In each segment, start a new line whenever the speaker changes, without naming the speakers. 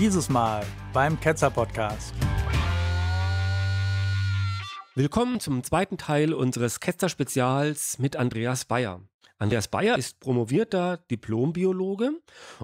Dieses Mal beim Ketzer Podcast. Willkommen zum zweiten Teil unseres Ketzer-Spezials mit Andreas Bayer. Andreas Bayer ist promovierter Diplombiologe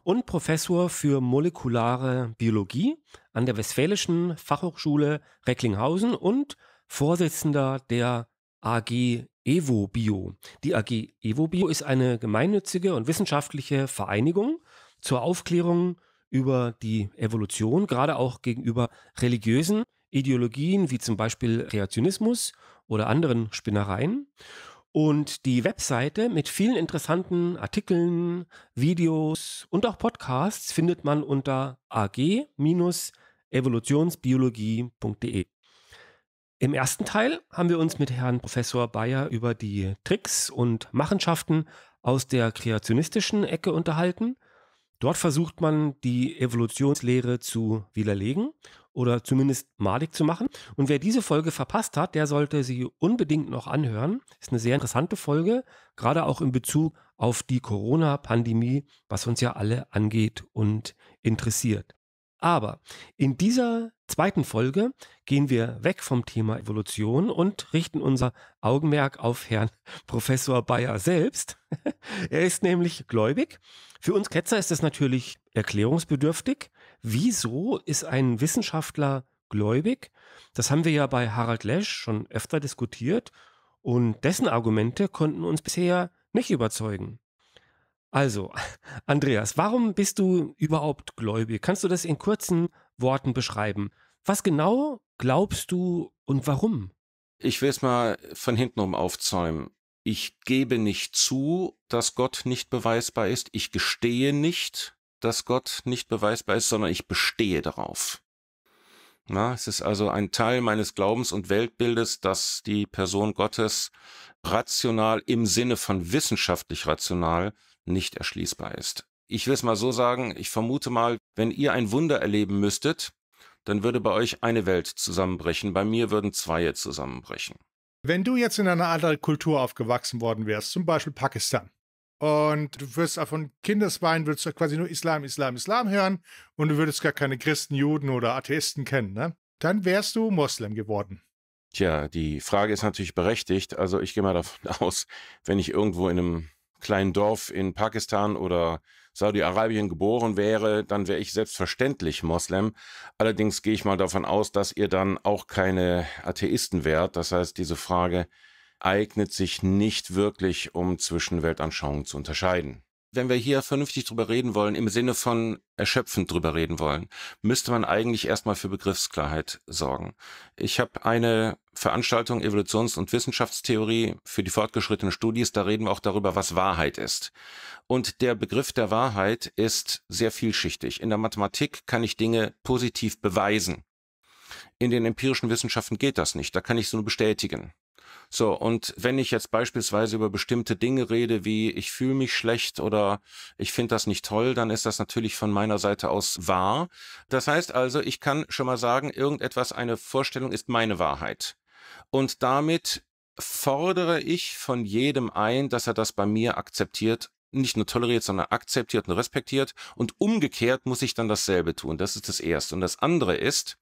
und Professor für molekulare Biologie an der Westfälischen Fachhochschule Recklinghausen und Vorsitzender der AG EvoBio. Die AG EvoBio ist eine gemeinnützige und wissenschaftliche Vereinigung zur Aufklärung über die Evolution, gerade auch gegenüber religiösen Ideologien wie zum Beispiel Kreationismus oder anderen Spinnereien. Und die Webseite mit vielen interessanten Artikeln, Videos und auch Podcasts findet man unter ag-evolutionsbiologie.de. Im ersten Teil haben wir uns mit Herrn Professor Bayer über die Tricks und Machenschaften aus der kreationistischen Ecke unterhalten Dort versucht man, die Evolutionslehre zu widerlegen oder zumindest malig zu machen. Und wer diese Folge verpasst hat, der sollte sie unbedingt noch anhören. Ist eine sehr interessante Folge, gerade auch in Bezug auf die Corona-Pandemie, was uns ja alle angeht und interessiert. Aber in dieser zweiten Folge gehen wir weg vom Thema Evolution und richten unser Augenmerk auf Herrn Professor Bayer selbst. er ist nämlich gläubig. Für uns Ketzer ist das natürlich erklärungsbedürftig. Wieso ist ein Wissenschaftler gläubig? Das haben wir ja bei Harald Lesch schon öfter diskutiert und dessen Argumente konnten uns bisher nicht überzeugen. Also, Andreas, warum bist du überhaupt gläubig? Kannst du das in kurzen Worten beschreiben? Was genau glaubst du und warum?
Ich will es mal von hinten um aufzäumen. Ich gebe nicht zu, dass Gott nicht beweisbar ist. Ich gestehe nicht, dass Gott nicht beweisbar ist, sondern ich bestehe darauf. Na, es ist also ein Teil meines Glaubens und Weltbildes, dass die Person Gottes rational im Sinne von wissenschaftlich rational nicht erschließbar ist. Ich will es mal so sagen, ich vermute mal, wenn ihr ein Wunder erleben müsstet, dann würde bei euch eine Welt zusammenbrechen, bei mir würden zwei zusammenbrechen.
Wenn du jetzt in einer anderen Kultur aufgewachsen worden wärst, zum Beispiel Pakistan, und du wirst von Kindesbeinen würdest du quasi nur Islam, Islam, Islam hören und du würdest gar keine Christen, Juden oder Atheisten kennen, ne? Dann wärst du Moslem geworden.
Tja, die Frage ist natürlich berechtigt. Also ich gehe mal davon aus, wenn ich irgendwo in einem kleinen Dorf in Pakistan oder Saudi-Arabien geboren wäre, dann wäre ich selbstverständlich Moslem. Allerdings gehe ich mal davon aus, dass ihr dann auch keine Atheisten wärt. Das heißt, diese Frage eignet sich nicht wirklich, um zwischen Weltanschauungen zu unterscheiden wenn wir hier vernünftig drüber reden wollen, im Sinne von erschöpfend drüber reden wollen, müsste man eigentlich erstmal für Begriffsklarheit sorgen. Ich habe eine Veranstaltung Evolutions- und Wissenschaftstheorie für die fortgeschrittenen Studis, da reden wir auch darüber, was Wahrheit ist. Und der Begriff der Wahrheit ist sehr vielschichtig. In der Mathematik kann ich Dinge positiv beweisen. In den empirischen Wissenschaften geht das nicht, da kann ich es nur bestätigen. So, und wenn ich jetzt beispielsweise über bestimmte Dinge rede, wie ich fühle mich schlecht oder ich finde das nicht toll, dann ist das natürlich von meiner Seite aus wahr. Das heißt also, ich kann schon mal sagen, irgendetwas, eine Vorstellung ist meine Wahrheit. Und damit fordere ich von jedem ein, dass er das bei mir akzeptiert nicht nur toleriert, sondern akzeptiert und respektiert. Und umgekehrt muss ich dann dasselbe tun. Das ist das Erste. Und das andere ist,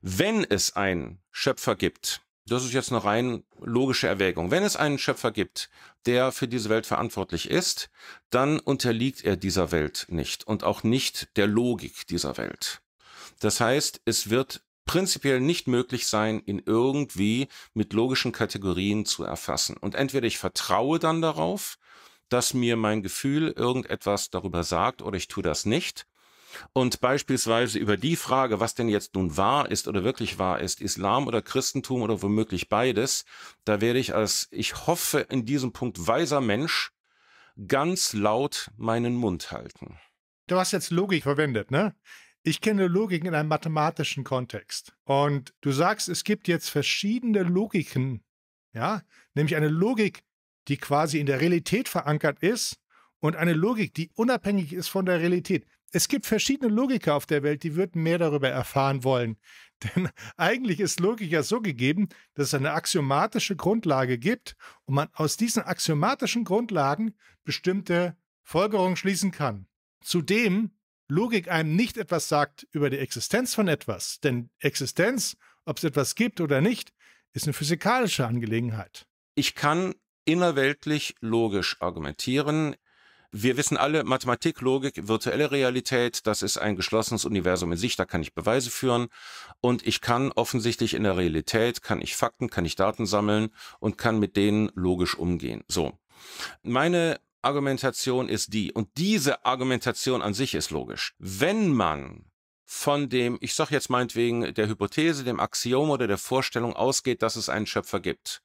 wenn es einen Schöpfer gibt, das ist jetzt eine rein logische Erwägung. Wenn es einen Schöpfer gibt, der für diese Welt verantwortlich ist, dann unterliegt er dieser Welt nicht und auch nicht der Logik dieser Welt. Das heißt, es wird prinzipiell nicht möglich sein, ihn irgendwie mit logischen Kategorien zu erfassen. Und entweder ich vertraue dann darauf, dass mir mein Gefühl irgendetwas darüber sagt oder ich tue das nicht. Und beispielsweise über die Frage, was denn jetzt nun wahr ist oder wirklich wahr ist, Islam oder Christentum oder womöglich beides, da werde ich als, ich hoffe, in diesem Punkt weiser Mensch ganz laut meinen Mund halten.
Du hast jetzt Logik verwendet, ne? Ich kenne Logik in einem mathematischen Kontext. Und du sagst, es gibt jetzt verschiedene Logiken, ja? Nämlich eine Logik, die quasi in der Realität verankert ist und eine Logik, die unabhängig ist von der Realität es gibt verschiedene Logiker auf der Welt, die würden mehr darüber erfahren wollen. Denn eigentlich ist Logik ja so gegeben, dass es eine axiomatische Grundlage gibt und man aus diesen axiomatischen Grundlagen bestimmte Folgerungen schließen kann. Zudem Logik einem nicht etwas sagt über die Existenz von etwas, denn Existenz, ob es etwas gibt oder nicht, ist eine physikalische Angelegenheit.
Ich kann innerweltlich logisch argumentieren. Wir wissen alle, Mathematik, Logik, virtuelle Realität, das ist ein geschlossenes Universum in sich, da kann ich Beweise führen und ich kann offensichtlich in der Realität, kann ich Fakten, kann ich Daten sammeln und kann mit denen logisch umgehen. So. Meine Argumentation ist die und diese Argumentation an sich ist logisch. Wenn man von dem, ich sag jetzt meinetwegen der Hypothese, dem Axiom oder der Vorstellung ausgeht, dass es einen Schöpfer gibt,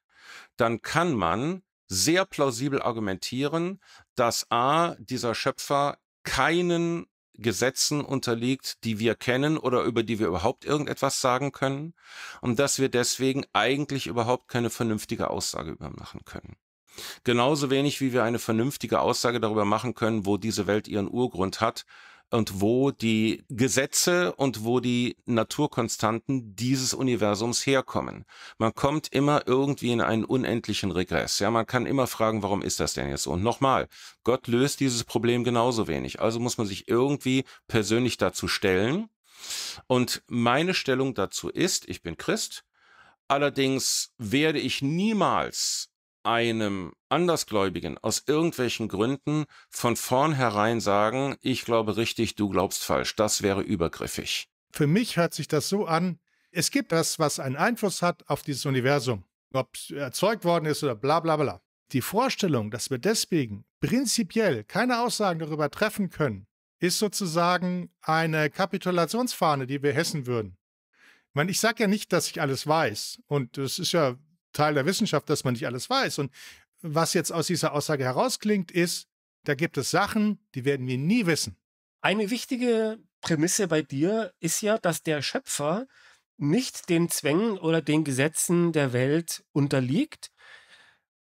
dann kann man sehr plausibel argumentieren, dass A, dieser Schöpfer keinen Gesetzen unterliegt, die wir kennen oder über die wir überhaupt irgendetwas sagen können und dass wir deswegen eigentlich überhaupt keine vernünftige Aussage über machen können. Genauso wenig wie wir eine vernünftige Aussage darüber machen können, wo diese Welt ihren Urgrund hat und wo die Gesetze und wo die Naturkonstanten dieses Universums herkommen. Man kommt immer irgendwie in einen unendlichen Regress. Ja, man kann immer fragen, warum ist das denn jetzt so? Und nochmal, Gott löst dieses Problem genauso wenig. Also muss man sich irgendwie persönlich dazu stellen. Und meine Stellung dazu ist, ich bin Christ. Allerdings werde ich niemals einem Andersgläubigen aus irgendwelchen Gründen von vornherein sagen, ich glaube richtig, du glaubst falsch, das wäre übergriffig.
Für mich hört sich das so an, es gibt das, was einen Einfluss hat auf dieses Universum, ob es erzeugt worden ist oder bla bla bla. Die Vorstellung, dass wir deswegen prinzipiell keine Aussagen darüber treffen können, ist sozusagen eine Kapitulationsfahne, die wir hessen würden. Ich ich sage ja nicht, dass ich alles weiß. Und es ist ja Teil der Wissenschaft, dass man nicht alles weiß. Und was jetzt aus dieser Aussage herausklingt, ist, da gibt es Sachen, die werden wir nie
wissen. Eine wichtige Prämisse bei dir ist ja, dass der Schöpfer nicht den Zwängen oder den Gesetzen der Welt unterliegt,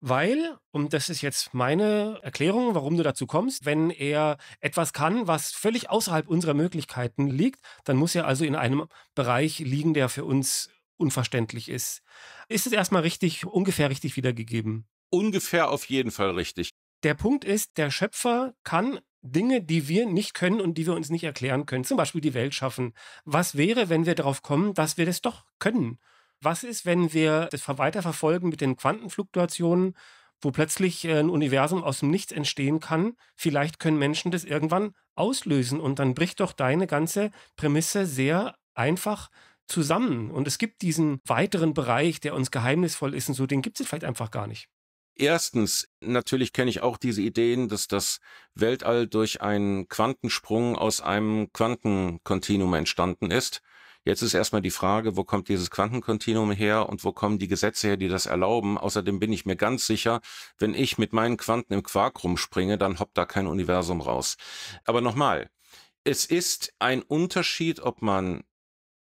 weil, und das ist jetzt meine Erklärung, warum du dazu kommst, wenn er etwas kann, was völlig außerhalb unserer Möglichkeiten liegt, dann muss er also in einem Bereich liegen, der für uns unverständlich ist. Ist es erstmal richtig, ungefähr richtig wiedergegeben?
Ungefähr auf jeden Fall richtig.
Der Punkt ist, der Schöpfer kann Dinge, die wir nicht können und die wir uns nicht erklären können, zum Beispiel die Welt schaffen. Was wäre, wenn wir darauf kommen, dass wir das doch können? Was ist, wenn wir das weiterverfolgen mit den Quantenfluktuationen, wo plötzlich äh, ein Universum aus dem Nichts entstehen kann? Vielleicht können Menschen das irgendwann auslösen und dann bricht doch deine ganze Prämisse sehr einfach zusammen. Und es gibt diesen weiteren Bereich, der uns geheimnisvoll ist und so, den gibt es vielleicht einfach gar nicht.
Erstens, natürlich kenne ich auch diese Ideen, dass das Weltall durch einen Quantensprung aus einem Quantenkontinuum entstanden ist. Jetzt ist erstmal die Frage, wo kommt dieses Quantenkontinuum her und wo kommen die Gesetze her, die das erlauben. Außerdem bin ich mir ganz sicher, wenn ich mit meinen Quanten im Quark rumspringe, dann hoppt da kein Universum raus. Aber nochmal, es ist ein Unterschied, ob man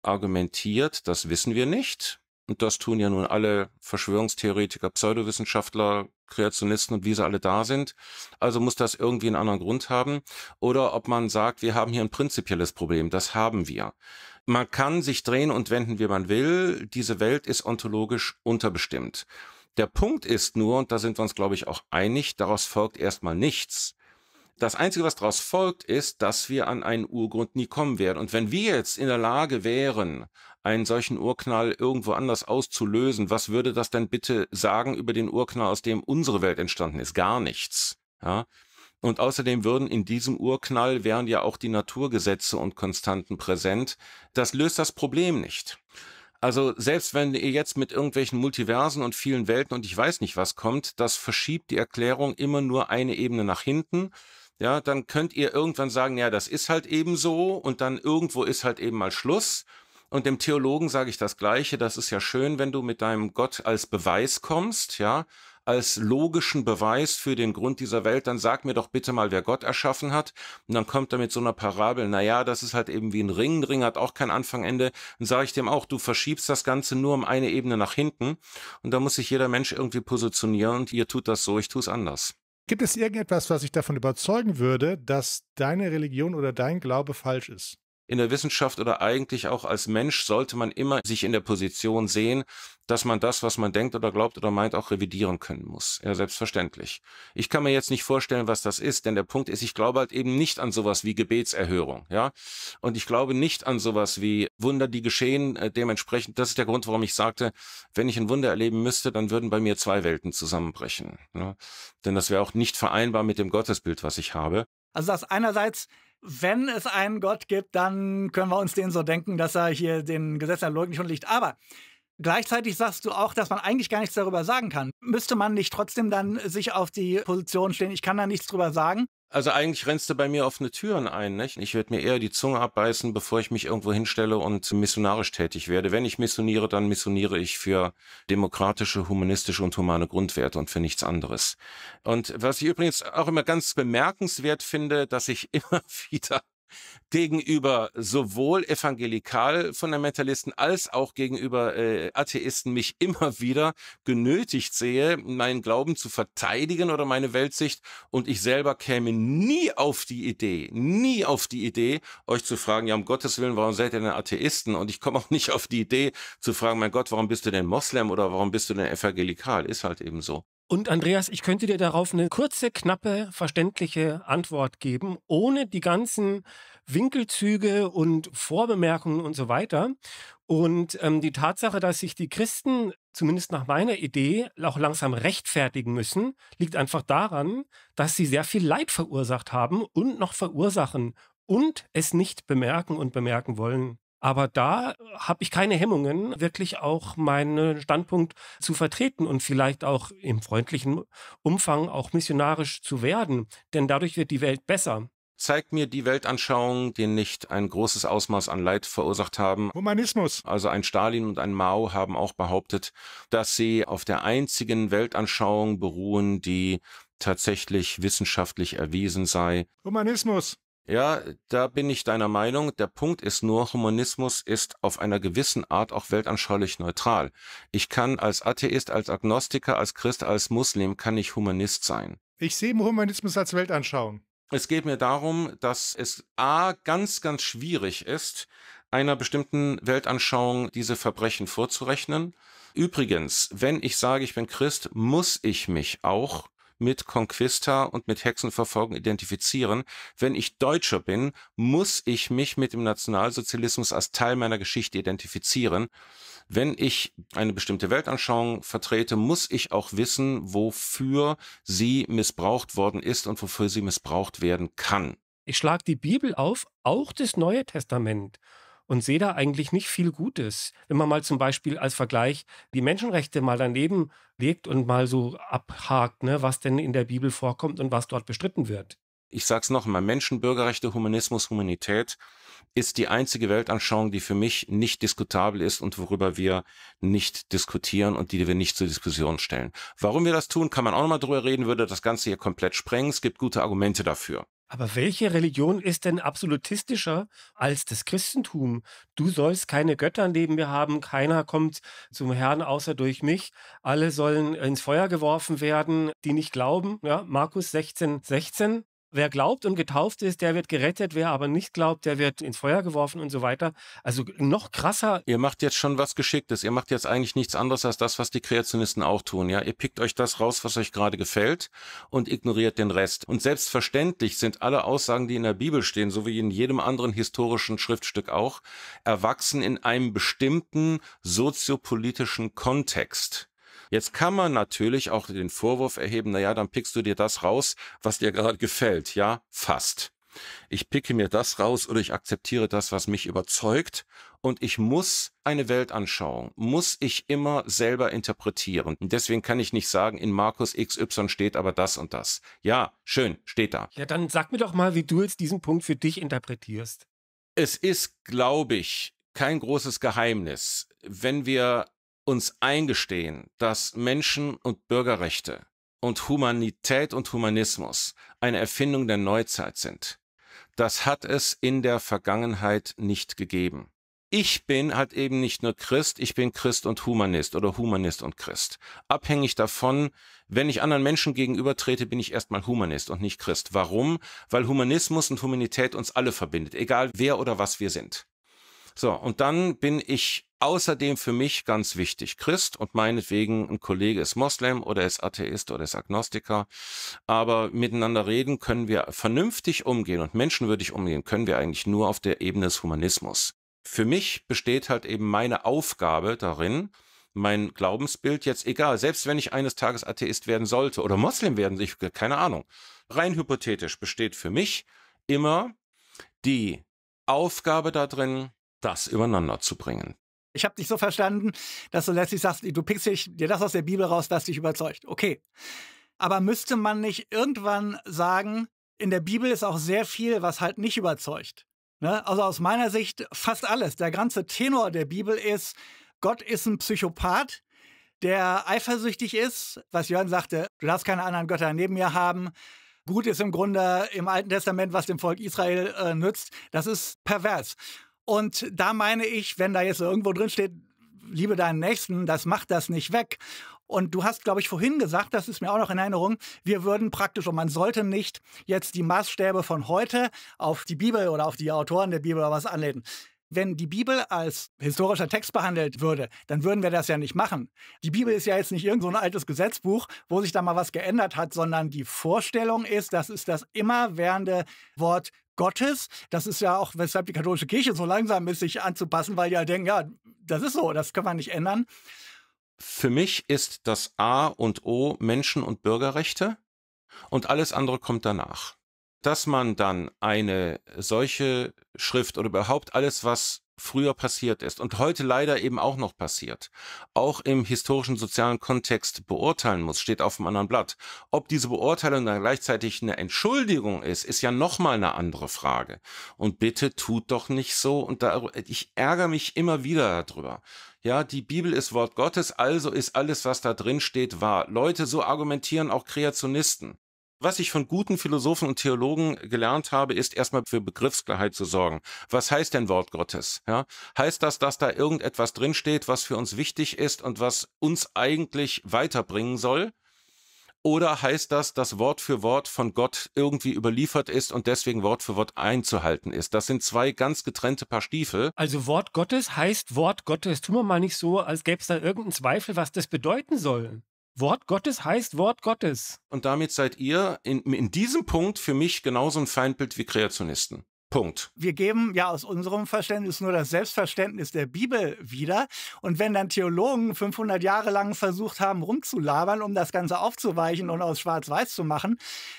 argumentiert, das wissen wir nicht. Und das tun ja nun alle Verschwörungstheoretiker, Pseudowissenschaftler, Kreationisten und wie sie alle da sind. Also muss das irgendwie einen anderen Grund haben. Oder ob man sagt, wir haben hier ein prinzipielles Problem. Das haben wir. Man kann sich drehen und wenden, wie man will. Diese Welt ist ontologisch unterbestimmt. Der Punkt ist nur, und da sind wir uns, glaube ich, auch einig, daraus folgt erstmal nichts. Das Einzige, was daraus folgt, ist, dass wir an einen Urgrund nie kommen werden. Und wenn wir jetzt in der Lage wären, einen solchen Urknall irgendwo anders auszulösen, was würde das denn bitte sagen über den Urknall, aus dem unsere Welt entstanden ist? Gar nichts. Ja? Und außerdem würden in diesem Urknall wären ja auch die Naturgesetze und Konstanten präsent. Das löst das Problem nicht. Also selbst wenn ihr jetzt mit irgendwelchen Multiversen und vielen Welten und ich weiß nicht was kommt, das verschiebt die Erklärung immer nur eine Ebene nach hinten ja, dann könnt ihr irgendwann sagen, ja, das ist halt eben so und dann irgendwo ist halt eben mal Schluss. Und dem Theologen sage ich das Gleiche, das ist ja schön, wenn du mit deinem Gott als Beweis kommst, ja, als logischen Beweis für den Grund dieser Welt, dann sag mir doch bitte mal, wer Gott erschaffen hat. Und dann kommt er mit so einer Parabel, naja, das ist halt eben wie ein Ring, ein Ring hat auch kein Anfang, Ende. Dann sage ich dem auch, du verschiebst das Ganze nur um eine Ebene nach hinten. Und da muss sich jeder Mensch irgendwie positionieren und ihr tut das so, ich tue es anders.
Gibt es irgendetwas, was dich davon überzeugen würde, dass deine Religion oder dein Glaube falsch ist?
in der Wissenschaft oder eigentlich auch als Mensch sollte man immer sich in der Position sehen, dass man das, was man denkt oder glaubt oder meint, auch revidieren können muss. Ja, selbstverständlich. Ich kann mir jetzt nicht vorstellen, was das ist, denn der Punkt ist, ich glaube halt eben nicht an sowas wie Gebetserhörung, ja. Und ich glaube nicht an sowas wie Wunder, die geschehen. Äh, dementsprechend, das ist der Grund, warum ich sagte, wenn ich ein Wunder erleben müsste, dann würden bei mir zwei Welten zusammenbrechen. Ne? Denn das wäre auch nicht vereinbar mit dem Gottesbild, was ich habe. Also das einerseits
wenn es einen Gott gibt, dann können wir uns den so denken, dass er hier den Gesetzen der Logik schon liegt. Aber Gleichzeitig sagst du auch, dass man eigentlich gar nichts darüber sagen kann. Müsste man nicht trotzdem dann sich auf die Position stehen, ich kann da nichts drüber sagen?
Also eigentlich rennst du bei mir offene Türen ein, nicht? Ich würde mir eher die Zunge abbeißen, bevor ich mich irgendwo hinstelle und missionarisch tätig werde. Wenn ich missioniere, dann missioniere ich für demokratische, humanistische und humane Grundwerte und für nichts anderes. Und was ich übrigens auch immer ganz bemerkenswert finde, dass ich immer wieder gegenüber sowohl Evangelikal-Fundamentalisten als auch gegenüber äh, Atheisten mich immer wieder genötigt sehe, meinen Glauben zu verteidigen oder meine Weltsicht. Und ich selber käme nie auf die Idee, nie auf die Idee, euch zu fragen, ja, um Gottes Willen, warum seid ihr denn Atheisten? Und ich komme auch nicht auf die Idee zu fragen, mein Gott, warum bist du denn Moslem oder warum bist du denn Evangelikal? Ist halt eben so.
Und Andreas, ich könnte dir darauf eine kurze, knappe, verständliche Antwort geben, ohne die ganzen Winkelzüge und Vorbemerkungen und so weiter. Und ähm, die Tatsache, dass sich die Christen, zumindest nach meiner Idee, auch langsam rechtfertigen müssen, liegt einfach daran, dass sie sehr viel Leid verursacht haben und noch verursachen und es nicht bemerken und bemerken wollen. Aber da habe ich keine Hemmungen, wirklich auch meinen Standpunkt zu vertreten und vielleicht auch im freundlichen Umfang auch missionarisch zu werden. Denn dadurch wird die Welt besser
zeigt mir die Weltanschauung, die nicht ein großes Ausmaß an Leid verursacht haben. Humanismus. Also ein Stalin und ein Mao haben auch behauptet, dass sie auf der einzigen Weltanschauung beruhen, die tatsächlich wissenschaftlich erwiesen sei. Humanismus. Ja, da bin ich deiner Meinung. Der Punkt ist nur, Humanismus ist auf einer gewissen Art auch weltanschaulich neutral. Ich kann als Atheist, als Agnostiker, als Christ, als Muslim, kann ich Humanist sein.
Ich sehe Humanismus als Weltanschauung.
Es geht mir darum, dass es a ganz, ganz schwierig ist, einer bestimmten Weltanschauung diese Verbrechen vorzurechnen. Übrigens, wenn ich sage, ich bin Christ, muss ich mich auch mit Conquista und mit Hexenverfolgung identifizieren. Wenn ich Deutscher bin, muss ich mich mit dem Nationalsozialismus als Teil meiner Geschichte identifizieren. Wenn ich eine bestimmte Weltanschauung vertrete, muss ich auch wissen, wofür sie missbraucht worden ist und wofür sie missbraucht werden kann.
Ich schlage die Bibel auf, auch das Neue Testament und sehe da eigentlich nicht viel Gutes. Wenn man mal zum Beispiel als Vergleich die Menschenrechte mal daneben legt und mal so abhakt, ne, was denn in der Bibel vorkommt und was dort bestritten wird.
Ich sag's nochmal, Menschen, Bürgerrechte, Humanismus, Humanität ist die einzige Weltanschauung, die für mich nicht diskutabel ist und worüber wir nicht diskutieren und die wir nicht zur Diskussion stellen. Warum wir das tun, kann man auch nochmal drüber reden, würde das Ganze hier komplett sprengen. Es gibt gute Argumente dafür.
Aber welche Religion ist denn absolutistischer als das Christentum? Du sollst keine Götter neben mir haben, keiner kommt zum Herrn außer durch mich. Alle sollen ins Feuer geworfen werden, die nicht glauben. Ja, Markus 16, 16. Wer glaubt und getauft ist, der wird gerettet. Wer aber nicht glaubt, der wird ins Feuer geworfen und so weiter. Also noch krasser.
Ihr macht jetzt schon was Geschicktes. Ihr macht jetzt eigentlich nichts anderes als das, was die Kreationisten auch tun. Ja, ihr pickt euch das raus, was euch gerade gefällt und ignoriert den Rest. Und selbstverständlich sind alle Aussagen, die in der Bibel stehen, so wie in jedem anderen historischen Schriftstück auch, erwachsen in einem bestimmten soziopolitischen Kontext. Jetzt kann man natürlich auch den Vorwurf erheben, naja, dann pickst du dir das raus, was dir gerade gefällt. Ja, fast. Ich picke mir das raus oder ich akzeptiere das, was mich überzeugt. Und ich muss eine Weltanschauung, muss ich immer selber interpretieren. Und deswegen kann ich nicht sagen, in Markus XY steht aber das und das. Ja, schön, steht da.
Ja, dann sag mir doch mal, wie du jetzt diesen Punkt für dich interpretierst.
Es ist, glaube ich, kein großes Geheimnis. Wenn wir uns eingestehen, dass Menschen- und Bürgerrechte und Humanität und Humanismus eine Erfindung der Neuzeit sind. Das hat es in der Vergangenheit nicht gegeben. Ich bin halt eben nicht nur Christ, ich bin Christ und Humanist oder Humanist und Christ. Abhängig davon, wenn ich anderen Menschen gegenüber trete, bin ich erstmal Humanist und nicht Christ. Warum? Weil Humanismus und Humanität uns alle verbindet, egal wer oder was wir sind. So, und dann bin ich Außerdem für mich ganz wichtig, Christ und meinetwegen ein Kollege ist Moslem oder ist Atheist oder ist Agnostiker, aber miteinander reden können wir vernünftig umgehen und menschenwürdig umgehen können wir eigentlich nur auf der Ebene des Humanismus. Für mich besteht halt eben meine Aufgabe darin, mein Glaubensbild jetzt egal, selbst wenn ich eines Tages Atheist werden sollte oder Moslem werden, ich keine Ahnung. Rein hypothetisch besteht für mich immer die Aufgabe darin, das übereinander zu bringen. Ich habe dich so
verstanden, dass du letztlich sagst, du pickst dir das aus der Bibel raus, das dich überzeugt. Okay. Aber müsste man nicht irgendwann sagen, in der Bibel ist auch sehr viel, was halt nicht überzeugt. Ne? Also aus meiner Sicht fast alles. Der ganze Tenor der Bibel ist, Gott ist ein Psychopath, der eifersüchtig ist, was Jörn sagte, du darfst keine anderen Götter neben mir haben. Gut ist im Grunde im Alten Testament, was dem Volk Israel äh, nützt. Das ist pervers. Und da meine ich, wenn da jetzt irgendwo drin steht, liebe deinen Nächsten, das macht das nicht weg. Und du hast, glaube ich, vorhin gesagt, das ist mir auch noch in Erinnerung, wir würden praktisch und man sollte nicht jetzt die Maßstäbe von heute auf die Bibel oder auf die Autoren der Bibel oder was anlehnen. Wenn die Bibel als historischer Text behandelt würde, dann würden wir das ja nicht machen. Die Bibel ist ja jetzt nicht irgend so ein altes Gesetzbuch, wo sich da mal was geändert hat, sondern die Vorstellung ist, das ist das immerwährende Wort Gottes. Das ist ja auch, weshalb die katholische Kirche so langsam ist, sich anzupassen, weil die ja denken, ja, das ist so, das kann man nicht ändern.
Für mich ist das A und O Menschen- und Bürgerrechte und alles andere kommt danach. Dass man dann eine solche Schrift oder überhaupt alles, was früher passiert ist und heute leider eben auch noch passiert, auch im historischen sozialen Kontext beurteilen muss, steht auf dem anderen Blatt. Ob diese Beurteilung dann gleichzeitig eine Entschuldigung ist, ist ja nochmal eine andere Frage. Und bitte tut doch nicht so. Und da, ich ärgere mich immer wieder darüber. Ja, die Bibel ist Wort Gottes, also ist alles, was da drin steht, wahr. Leute, so argumentieren auch Kreationisten. Was ich von guten Philosophen und Theologen gelernt habe, ist erstmal für Begriffsklarheit zu sorgen. Was heißt denn Wort Gottes? Ja? Heißt das, dass da irgendetwas drinsteht, was für uns wichtig ist und was uns eigentlich weiterbringen soll? Oder heißt das, dass Wort für Wort von Gott irgendwie überliefert ist und deswegen Wort für Wort einzuhalten ist? Das sind zwei ganz getrennte Paar Stiefel.
Also Wort Gottes heißt Wort Gottes. Tun wir mal nicht so, als gäbe es da irgendeinen Zweifel, was das bedeuten soll. Wort Gottes heißt Wort Gottes.
Und damit seid ihr in, in diesem Punkt für mich genauso ein Feindbild wie Kreationisten. Punkt.
Wir geben ja aus unserem Verständnis nur das Selbstverständnis der Bibel wieder. Und wenn dann Theologen 500 Jahre lang versucht haben, rumzulabern, um das Ganze aufzuweichen und aus Schwarz-Weiß zu machen,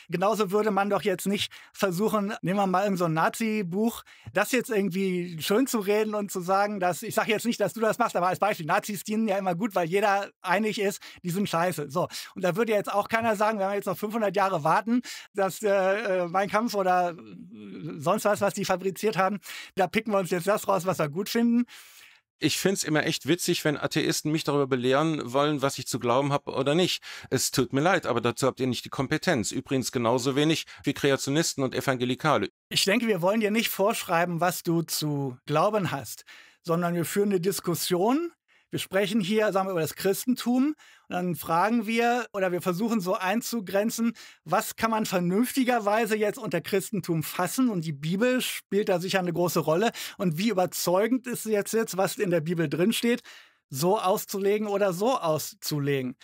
genauso würde man doch jetzt nicht versuchen, nehmen wir mal in so ein Nazi-Buch, das jetzt irgendwie schön zu reden und zu sagen, dass, ich sage jetzt nicht, dass du das machst, aber als Beispiel, Nazis dienen ja immer gut, weil jeder einig ist, die sind scheiße. So. Und da würde jetzt auch keiner sagen, wenn wir jetzt noch 500 Jahre warten, dass äh, äh mein Kampf oder äh, sonst was, was was die fabriziert haben. Da picken wir uns jetzt das raus, was wir gut finden.
Ich finde es immer echt witzig, wenn Atheisten mich darüber belehren wollen, was ich zu glauben habe oder nicht. Es tut mir leid, aber dazu habt ihr nicht die Kompetenz. Übrigens genauso wenig wie Kreationisten und Evangelikale.
Ich denke, wir wollen dir nicht vorschreiben, was du zu glauben hast, sondern wir führen eine Diskussion wir sprechen hier, sagen wir, über das Christentum und dann fragen wir oder wir versuchen so einzugrenzen, was kann man vernünftigerweise jetzt unter Christentum fassen und die Bibel spielt da sicher eine große Rolle und wie überzeugend ist jetzt jetzt, was in der Bibel drinsteht, so auszulegen oder so auszulegen.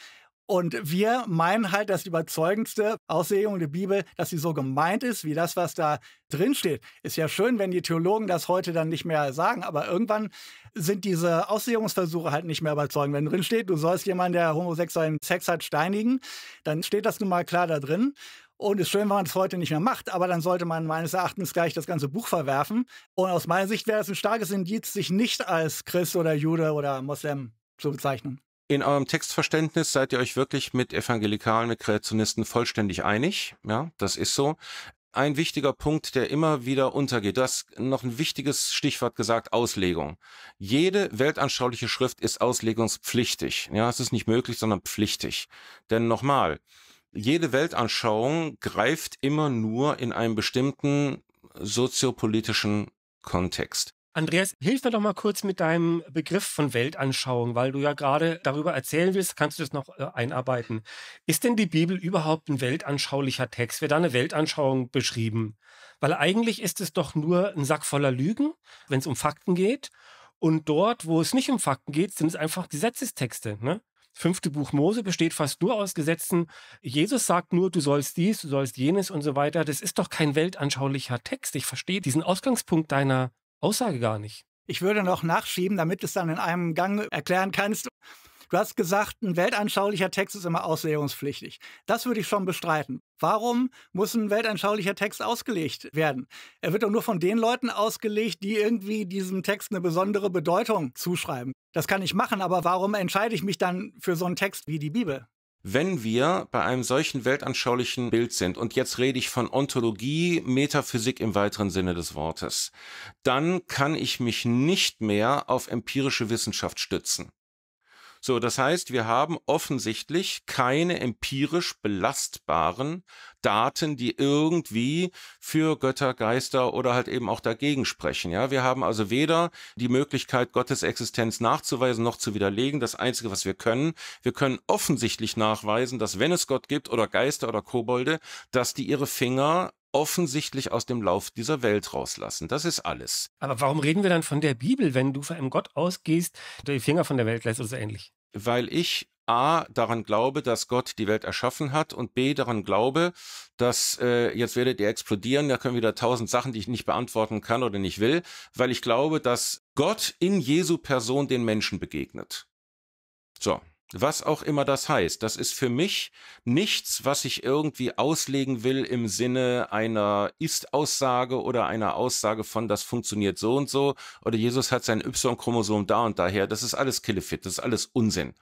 Und wir meinen halt, dass die überzeugendste Auslegung der Bibel, dass sie so gemeint ist, wie das, was da drin steht. Ist ja schön, wenn die Theologen das heute dann nicht mehr sagen, aber irgendwann sind diese Auslegungsversuche halt nicht mehr überzeugend. Wenn drin steht, du sollst jemanden, der homosexuellen Sex hat, steinigen, dann steht das nun mal klar da drin. Und ist schön, wenn man das heute nicht mehr macht, aber dann sollte man meines Erachtens gleich das ganze Buch verwerfen. Und aus meiner Sicht wäre das ein starkes Indiz, sich nicht als Christ oder Jude oder Moslem zu bezeichnen.
In eurem Textverständnis seid ihr euch wirklich mit Evangelikalen, mit Kreationisten vollständig einig. Ja, das ist so. Ein wichtiger Punkt, der immer wieder untergeht. das noch ein wichtiges Stichwort gesagt, Auslegung. Jede weltanschauliche Schrift ist auslegungspflichtig. Ja, es ist nicht möglich, sondern pflichtig. Denn nochmal, jede Weltanschauung greift immer nur in einem bestimmten soziopolitischen Kontext.
Andreas, hilf mir doch mal kurz mit deinem Begriff von Weltanschauung, weil du ja gerade darüber erzählen willst, kannst du das noch äh, einarbeiten. Ist denn die Bibel überhaupt ein weltanschaulicher Text? Wird da eine Weltanschauung beschrieben? Weil eigentlich ist es doch nur ein Sack voller Lügen, wenn es um Fakten geht. Und dort, wo es nicht um Fakten geht, sind es einfach Gesetzestexte. Ne? fünfte Buch Mose besteht fast nur aus Gesetzen. Jesus sagt nur, du sollst dies, du sollst jenes und so weiter. Das ist doch kein weltanschaulicher Text. Ich verstehe diesen Ausgangspunkt deiner Aussage gar nicht.
Ich würde noch nachschieben, damit du es dann in einem Gang erklären kannst. Du hast gesagt, ein weltanschaulicher Text ist immer auslegungspflichtig. Das würde ich schon bestreiten. Warum muss ein weltanschaulicher Text ausgelegt werden? Er wird doch nur von den Leuten ausgelegt, die irgendwie diesem Text eine besondere Bedeutung zuschreiben. Das kann ich machen, aber warum entscheide ich mich dann für so einen Text wie die Bibel?
wenn wir bei einem solchen weltanschaulichen Bild sind, und jetzt rede ich von Ontologie, Metaphysik im weiteren Sinne des Wortes, dann kann ich mich nicht mehr auf empirische Wissenschaft stützen. So, das heißt, wir haben offensichtlich keine empirisch belastbaren Daten, die irgendwie für Götter, Geister oder halt eben auch dagegen sprechen. Ja, wir haben also weder die Möglichkeit, Gottes Existenz nachzuweisen noch zu widerlegen. Das Einzige, was wir können, wir können offensichtlich nachweisen, dass wenn es Gott gibt oder Geister oder Kobolde, dass die ihre Finger offensichtlich aus dem Lauf dieser Welt rauslassen. Das ist alles.
Aber warum reden wir dann von der Bibel, wenn du von einem Gott ausgehst, der die Finger von der Welt lässt oder so ähnlich?
Weil ich A, daran glaube, dass Gott die Welt erschaffen hat und B, daran glaube, dass äh, jetzt werdet ihr explodieren, da können wieder tausend Sachen, die ich nicht beantworten kann oder nicht will, weil ich glaube, dass Gott in Jesu Person den Menschen begegnet. So, was auch immer das heißt, das ist für mich nichts, was ich irgendwie auslegen will im Sinne einer Ist-Aussage oder einer Aussage von, das funktioniert so und so oder Jesus hat sein Y-Chromosom da und daher. Das ist alles Killefit, das ist alles Unsinn.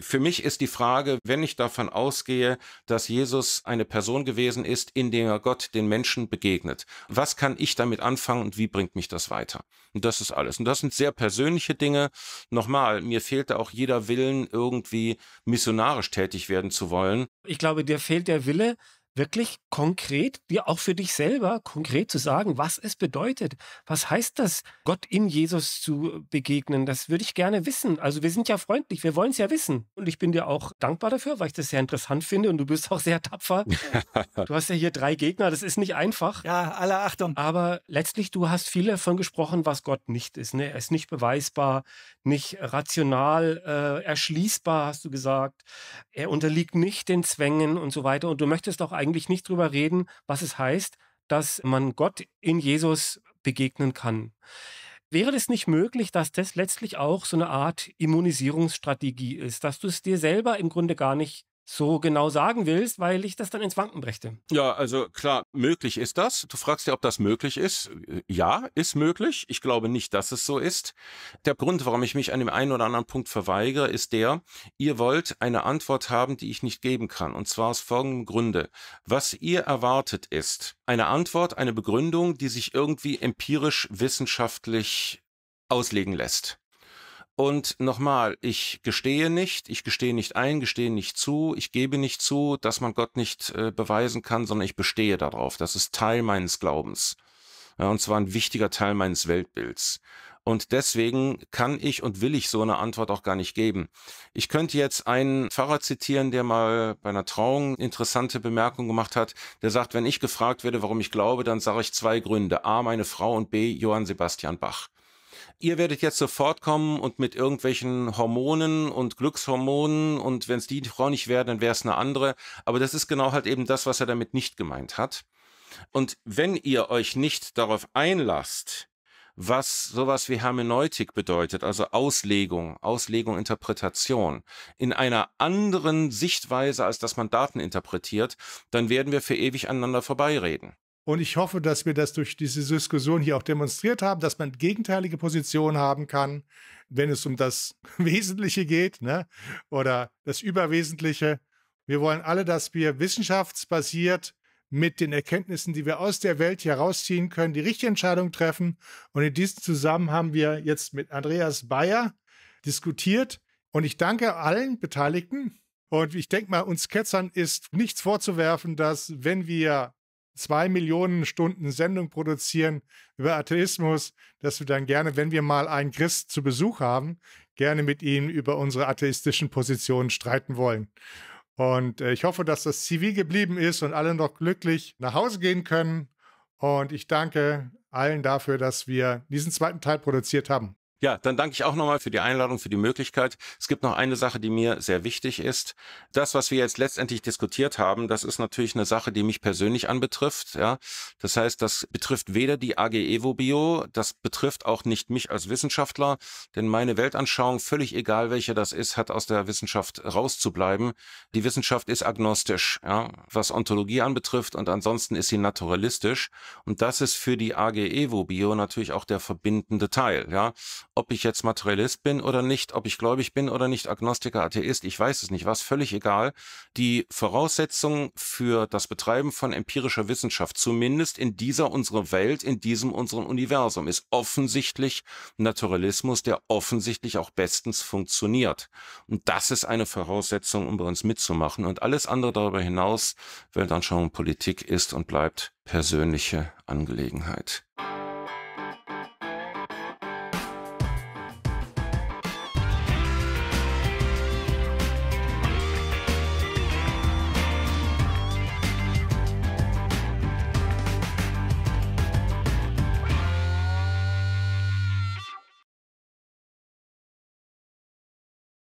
Für mich ist die Frage, wenn ich davon ausgehe, dass Jesus eine Person gewesen ist, in der Gott den Menschen begegnet, was kann ich damit anfangen und wie bringt mich das weiter? Und das ist alles. Und das sind sehr persönliche Dinge. Nochmal, mir fehlt da auch jeder Willen, irgendwie missionarisch tätig werden zu wollen.
Ich glaube, dir fehlt der Wille, wirklich konkret, dir auch für dich selber konkret zu sagen, was es bedeutet. Was heißt das, Gott in Jesus zu begegnen? Das würde ich gerne wissen. Also wir sind ja freundlich, wir wollen es ja wissen. Und ich bin dir auch dankbar dafür, weil ich das sehr interessant finde und du bist auch sehr tapfer. du hast ja hier drei Gegner, das ist nicht einfach. Ja, alle Achtung. Aber letztlich, du hast viel davon gesprochen, was Gott nicht ist. Ne? Er ist nicht beweisbar, nicht rational äh, erschließbar, hast du gesagt. Er unterliegt nicht den Zwängen und so weiter. Und du möchtest auch eigentlich eigentlich nicht drüber reden, was es heißt, dass man Gott in Jesus begegnen kann. Wäre das nicht möglich, dass das letztlich auch so eine Art Immunisierungsstrategie ist, dass du es dir selber im Grunde gar nicht so genau sagen willst, weil ich das dann ins Wanken brächte.
Ja, also klar, möglich ist das. Du fragst ja, ob das möglich ist. Ja, ist möglich. Ich glaube nicht, dass es so ist. Der Grund, warum ich mich an dem einen oder anderen Punkt verweigere, ist der, ihr wollt eine Antwort haben, die ich nicht geben kann. Und zwar aus folgendem Grunde. Was ihr erwartet ist eine Antwort, eine Begründung, die sich irgendwie empirisch wissenschaftlich auslegen lässt. Und nochmal, ich gestehe nicht, ich gestehe nicht ein, gestehe nicht zu, ich gebe nicht zu, dass man Gott nicht äh, beweisen kann, sondern ich bestehe darauf. Das ist Teil meines Glaubens. Ja, und zwar ein wichtiger Teil meines Weltbilds. Und deswegen kann ich und will ich so eine Antwort auch gar nicht geben. Ich könnte jetzt einen Pfarrer zitieren, der mal bei einer Trauung interessante Bemerkung gemacht hat, der sagt, wenn ich gefragt werde, warum ich glaube, dann sage ich zwei Gründe. A, meine Frau und B, Johann Sebastian Bach ihr werdet jetzt sofort kommen und mit irgendwelchen Hormonen und Glückshormonen und wenn es die Frau nicht wäre, dann wäre es eine andere. Aber das ist genau halt eben das, was er damit nicht gemeint hat. Und wenn ihr euch nicht darauf einlasst, was sowas wie Hermeneutik bedeutet, also Auslegung, Auslegung, Interpretation, in einer anderen Sichtweise, als dass man Daten interpretiert, dann werden wir für ewig aneinander vorbeireden.
Und ich hoffe, dass wir das durch diese Diskussion hier auch demonstriert haben, dass man gegenteilige Positionen haben kann, wenn es um das Wesentliche geht ne? oder das Überwesentliche. Wir wollen alle, dass wir wissenschaftsbasiert mit den Erkenntnissen, die wir aus der Welt herausziehen können, die richtige Entscheidung treffen. Und in diesem Zusammenhang haben wir jetzt mit Andreas Bayer diskutiert. Und ich danke allen Beteiligten. Und ich denke mal, uns Ketzern ist nichts vorzuwerfen, dass wenn wir zwei Millionen Stunden Sendung produzieren über Atheismus, dass wir dann gerne, wenn wir mal einen Christ zu Besuch haben, gerne mit ihm über unsere atheistischen Positionen streiten wollen. Und äh, ich hoffe, dass das zivil geblieben ist und alle noch glücklich nach Hause gehen können. Und ich danke allen dafür, dass wir diesen zweiten Teil produziert haben.
Ja, dann danke ich auch nochmal für die Einladung, für die Möglichkeit. Es gibt noch eine Sache, die mir sehr wichtig ist. Das, was wir jetzt letztendlich diskutiert haben, das ist natürlich eine Sache, die mich persönlich anbetrifft. Ja, das heißt, das betrifft weder die AG Evo Bio, das betrifft auch nicht mich als Wissenschaftler, denn meine Weltanschauung, völlig egal welche das ist, hat aus der Wissenschaft rauszubleiben. Die Wissenschaft ist agnostisch, ja, was Ontologie anbetrifft und ansonsten ist sie naturalistisch und das ist für die AG Evo Bio natürlich auch der verbindende Teil. Ja ob ich jetzt Materialist bin oder nicht, ob ich gläubig bin oder nicht, Agnostiker, Atheist, ich weiß es nicht, was völlig egal. Die Voraussetzungen für das Betreiben von empirischer Wissenschaft, zumindest in dieser unserer Welt, in diesem unserem Universum, ist offensichtlich Naturalismus, der offensichtlich auch bestens funktioniert. Und das ist eine Voraussetzung, um bei uns mitzumachen. Und alles andere darüber hinaus, Weltanschauung Politik ist und bleibt persönliche Angelegenheit.